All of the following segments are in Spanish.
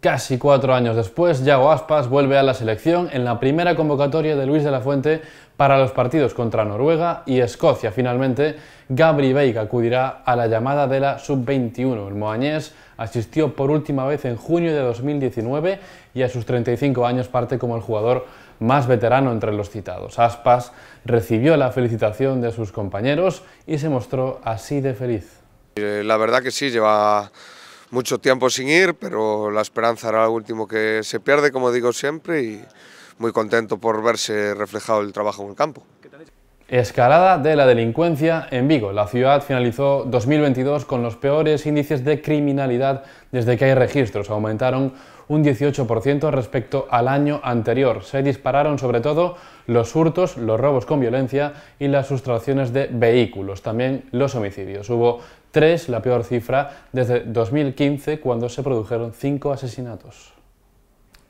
Casi cuatro años después, Yago Aspas vuelve a la selección en la primera convocatoria de Luis de la Fuente para los partidos contra Noruega y Escocia. Finalmente, Gabri Veiga acudirá a la llamada de la Sub-21. El moañés asistió por última vez en junio de 2019 y a sus 35 años parte como el jugador más veterano entre los citados. Aspas recibió la felicitación de sus compañeros y se mostró así de feliz. Eh, la verdad que sí, lleva mucho tiempo sin ir, pero la esperanza era lo último que se pierde, como digo siempre, y muy contento por verse reflejado el trabajo en el campo. Escalada de la delincuencia en Vigo. La ciudad finalizó 2022 con los peores índices de criminalidad desde que hay registros. Aumentaron un 18% respecto al año anterior. Se dispararon sobre todo los hurtos, los robos con violencia y las sustracciones de vehículos, también los homicidios. Hubo tres, la peor cifra, desde 2015 cuando se produjeron cinco asesinatos.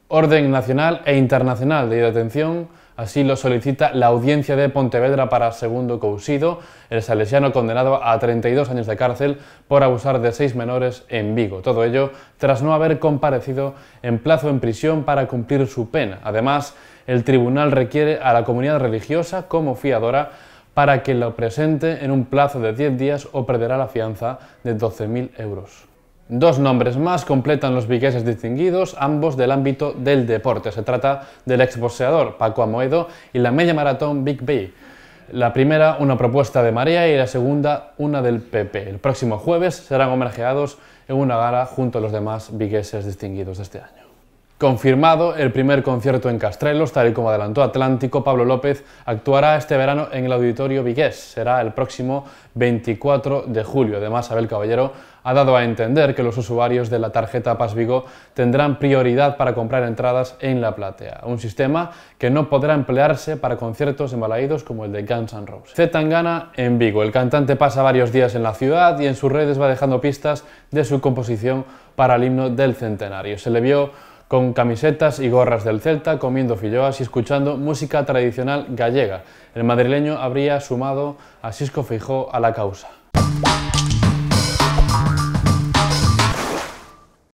Orden nacional e internacional de detención Así lo solicita la audiencia de Pontevedra para segundo Cousido, el salesiano condenado a 32 años de cárcel por abusar de seis menores en Vigo. Todo ello tras no haber comparecido en plazo en prisión para cumplir su pena. Además, el tribunal requiere a la comunidad religiosa como fiadora para que lo presente en un plazo de 10 días o perderá la fianza de 12.000 euros. Dos nombres más completan los vigueses distinguidos, ambos del ámbito del deporte. Se trata del boxeador Paco Amoedo y la media maratón Big B. La primera, una propuesta de María, y la segunda, una del PP. El próximo jueves serán homenajeados en una gala junto a los demás vigueses distinguidos de este año. Confirmado el primer concierto en Castrelos, tal y como adelantó Atlántico, Pablo López actuará este verano en el Auditorio Vigués. Será el próximo 24 de julio. Además, Abel Caballero ha dado a entender que los usuarios de la tarjeta Paz Vigo tendrán prioridad para comprar entradas en la platea, un sistema que no podrá emplearse para conciertos embalaídos como el de Guns N' Roses. gana en Vigo. El cantante pasa varios días en la ciudad y en sus redes va dejando pistas de su composición para el himno del centenario. Se le vio con camisetas y gorras del Celta, comiendo filloas y escuchando música tradicional gallega. El madrileño habría sumado a Cisco Feijó a la causa.